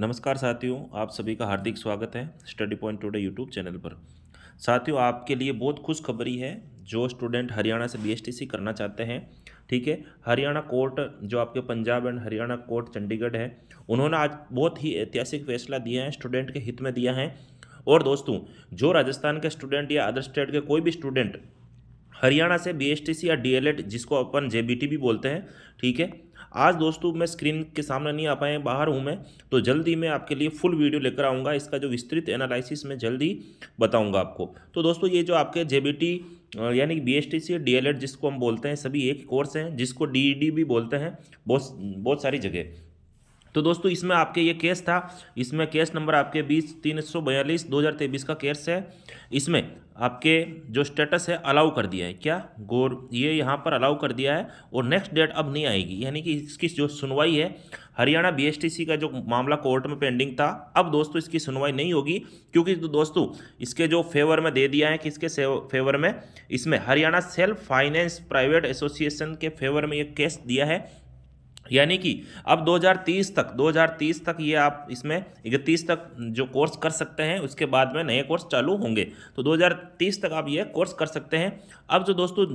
नमस्कार साथियों आप सभी का हार्दिक स्वागत है study point today YouTube channel पर साथियों आपके लिए बहुत खुशखबरी है जो स्टूडेंट हरियाणा से बीएसटीसी करना चाहते हैं ठीक है हरियाणा कोर्ट जो आपके पंजाब एंड हरियाणा कोर्ट चंडीगढ़ है उन्होंने आज बहुत ही ऐतिहासिक फैसला दिया है स्टूडेंट के हित में दिया है और दोस्तों जो राजस्थान के स्टूडेंट या अदर स्टेट के कोई भी स्टूडेंट हरियाणा से बी या डी जिसको अपन जे भी बोलते हैं ठीक है आज दोस्तों मैं स्क्रीन के सामने नहीं आ पाए बाहर हूँ मैं तो जल्दी मैं आपके लिए फुल वीडियो लेकर आऊँगा इसका जो विस्तृत एनालिसिस मैं जल्दी बताऊँगा आपको तो दोस्तों ये जो आपके जे यानी कि B S T C D El Ed जिसको हम बोलते हैं सभी एक कोर्स हैं जिसको डी ई डी भी बोलते हैं बहुत बहुत सारी जगह तो दोस्तों इसमें आपके ये केस था इसमें केस नंबर आपके बीस तीन सौ बयालीस दो हज़ार तेईस का केस है इसमें आपके जो स्टेटस है अलाउ कर दिया है क्या गोर ये यहाँ पर अलाउ कर दिया है और नेक्स्ट डेट अब नहीं आएगी यानी कि इसकी जो सुनवाई है हरियाणा बीएसटीसी का जो मामला कोर्ट में पेंडिंग था अब दोस्तों इसकी सुनवाई नहीं होगी क्योंकि तो दोस्तों इसके जो फेवर में दे दिया है किसके फेवर में इसमें Haryana self finance private association के फेवर में ये केस दिया है यानी कि अब 2030 तक 2030 तक ये आप इसमें इकतीस तक जो कोर्स कर सकते हैं उसके बाद में नए कोर्स चालू होंगे तो 2030 तक आप ये कोर्स कर सकते हैं अब जो दोस्तों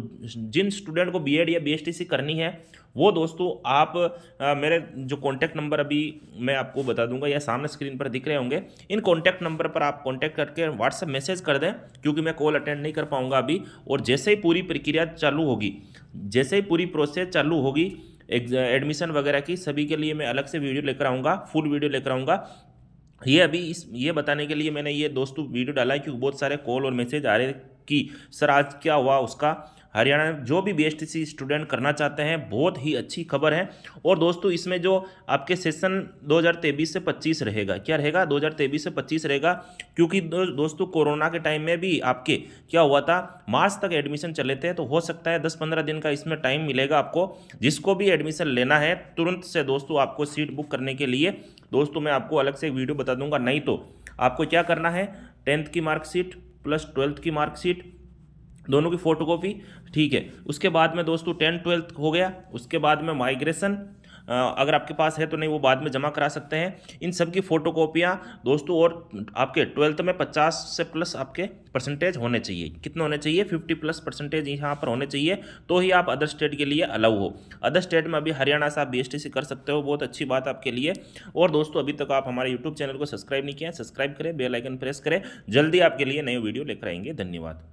जिन स्टूडेंट को बीएड या बीएसटीसी करनी है वो दोस्तों आप आ, मेरे जो कॉन्टैक्ट नंबर अभी मैं आपको बता दूंगा या सामने स्क्रीन पर दिख रहे होंगे इन कॉन्टैक्ट नंबर पर आप कॉन्टैक्ट करके व्हाट्सएप मैसेज कर दें क्योंकि मैं कॉल अटेंड नहीं कर पाऊंगा अभी और जैसे ही पूरी प्रक्रिया चालू होगी जैसे ही पूरी प्रोसेस चालू होगी एडमिशन वगैरह की सभी के लिए मैं अलग से वीडियो लेकर आऊँगा फुल वीडियो लेकर आऊँगा ये अभी इस ये बताने के लिए मैंने ये दोस्तों वीडियो डाला है क्योंकि बहुत सारे कॉल और मैसेज आ रहे कि सर आज क्या हुआ उसका हरियाणा में जो भी बी स्टूडेंट करना चाहते हैं बहुत ही अच्छी खबर है और दोस्तों इसमें जो आपके सेशन 2023 से 25 रहेगा क्या रहेगा 2023 से 25 रहेगा क्योंकि दो, दोस्तों कोरोना के टाइम में भी आपके क्या हुआ था मार्च तक एडमिशन चले थे तो हो सकता है दस पंद्रह दिन का इसमें टाइम मिलेगा आपको जिसको भी एडमिशन लेना है तुरंत से दोस्तों आपको सीट बुक करने के लिए दोस्तों मैं आपको अलग से एक वीडियो बता दूंगा नहीं तो आपको क्या करना है टेंथ की मार्कशीट प्लस ट्वेल्थ की मार्कशीट दोनों की फोटोकॉपी ठीक है उसके बाद में दोस्तों टेंथ ट्वेल्थ हो गया उसके बाद में माइग्रेशन अगर आपके पास है तो नहीं वो बाद में जमा करा सकते हैं इन सब की फोटोकॉपियाँ दोस्तों और आपके ट्वेल्थ में पचास से प्लस आपके परसेंटेज होने चाहिए कितने होने चाहिए फिफ्टी प्लस परसेंटेज यहाँ पर होने चाहिए तो ही आप अदर स्टेट के लिए अलाउ हो अदर स्टेट में अभी हरियाणा से आप बी से कर सकते हो बहुत अच्छी बात आपके लिए और दोस्तों अभी तक आप हमारे यूट्यूब चैनल को सब्सक्राइब नहीं किया सब्सक्राइब करें बेलाइकन प्रेस करें जल्दी आपके लिए नए वीडियो लेकर आएंगे धन्यवाद